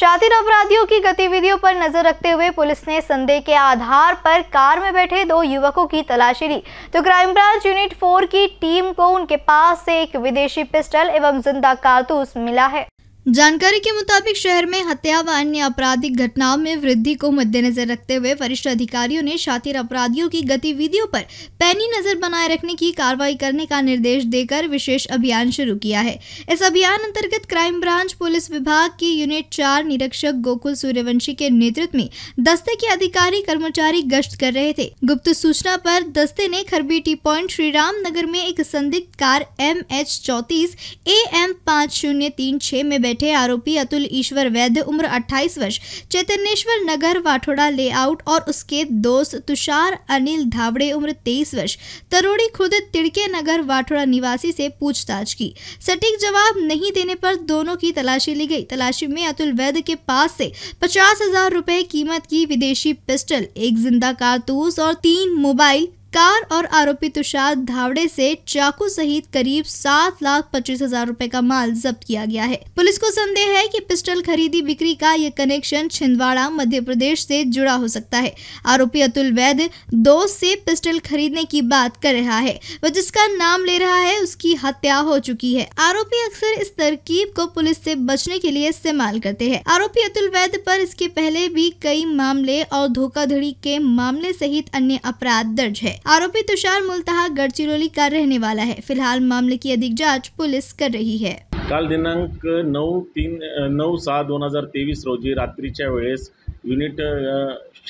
शातिर अपराधियों की गतिविधियों पर नजर रखते हुए पुलिस ने संदेह के आधार पर कार में बैठे दो युवकों की तलाशी ली तो क्राइम ब्रांच यूनिट फोर की टीम को उनके पास से एक विदेशी पिस्टल एवं जिंदा कारतूस मिला है जानकारी के मुताबिक शहर में हत्या व अन्य आपराधिक घटनाओं में वृद्धि को मद्देनजर रखते हुए वरिष्ठ अधिकारियों ने शातिर अपराधियों की गतिविधियों पर पैनी नजर बनाए रखने की कार्रवाई करने का निर्देश देकर विशेष अभियान शुरू किया है इस अभियान अंतर्गत क्राइम ब्रांच पुलिस विभाग की यूनिट चार निरीक्षक गोकुल सूर्यवंशी के नेतृत्व में दस्ते के अधिकारी कर्मचारी गश्त कर रहे थे गुप्त सूचना पर दस्ते ने खरबीटी प्वाइंट श्री नगर में एक संदिग्ध कार एम एच चौतीस ए एम पाँच शून्य तीन छह में बैठे आरोपी अतुल ईश्वर वैद्य उम्र 28 वर्ष चैतन्यश्वर नगर वाठोड़ा लेआउट और उसके दोस्त तुषार अनिल धावड़े उम्र 23 वर्ष तरोड़ी खुद तिड़के नगर वाठोड़ा निवासी से पूछताछ की सटीक जवाब नहीं देने पर दोनों की तलाशी ली गई तलाशी में अतुल वैद्य के पास से पचास हजार कीमत की विदेशी पिस्टल एक जिंदा कारतूस और तीन मोबाइल कार और आरोपी तुषार धावड़े से चाकू सहित करीब सात लाख पच्चीस हजार रूपए का माल जब्त किया गया है पुलिस को संदेह है कि पिस्टल खरीदी बिक्री का यह कनेक्शन छिंदवाड़ा मध्य प्रदेश से जुड़ा हो सकता है आरोपी अतुल वैद्य दोस्त से पिस्टल खरीदने की बात कर रहा है वह जिसका नाम ले रहा है उसकी हत्या हो चुकी है आरोपी अक्सर इस तरकीब को पुलिस से बचने के लिए इस्तेमाल करते हैं आरोपी अतुल वैद्य पर इसके पहले भी कई मामले और धोखाधड़ी के मामले सहित अन्य अपराध दर्ज है आरोपी तुषार मूलतः गडचिरोली का रहने वाला है फिलहाल मामले की अधिक जाँच पुलिस कर रही है काल दिनांक नऊ तीन नऊ सहा दोन हजार तेवीस रोजी रात्रीच्या वेळेस युनिट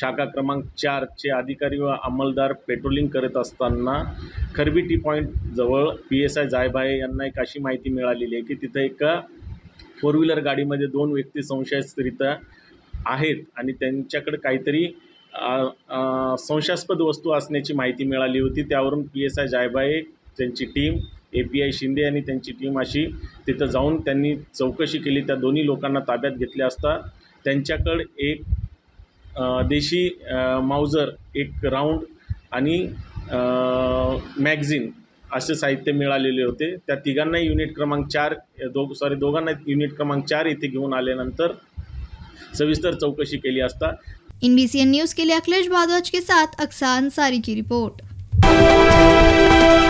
शाखा क्रमांक चारचे अधिकारी व अंमलदार पेट्रोलिंग करत असताना खरबी टी पॉईंट जवळ पी एस आय जायभाई यांना एक अशी माहिती मिळालेली आहे की तिथं एक फोर व्हीलर गाडीमध्ये दोन व्यक्ती संशयास्त्रित आहेत आणि त्यांच्याकडे काहीतरी संशयास्पद वस्तू असण्याची माहिती मिळाली होती त्यावरून पी एस आय जायबाई त्यांची team A P I Shinde आणि त्यांची टीम अशी तिथं जाऊन त्यांनी चौकशी केली त्या दोन्ही लोकांना ताब्यात घेतल्या असता त्यांच्याकडं एक देशी माउजर एक राऊंड आणि मॅगझिन असे साहित्य मिळालेले होते त्या तिघांनाही युनिट क्रमांक चार दो सॉरी दोघांना युनिट क्रमांक चार इथे घेऊन आल्यानंतर सविस्तर चौकशी केली असता इन बी न्यूज़ के लिए अखिलेश भारद्वाज के साथ अक्सान सारी की रिपोर्ट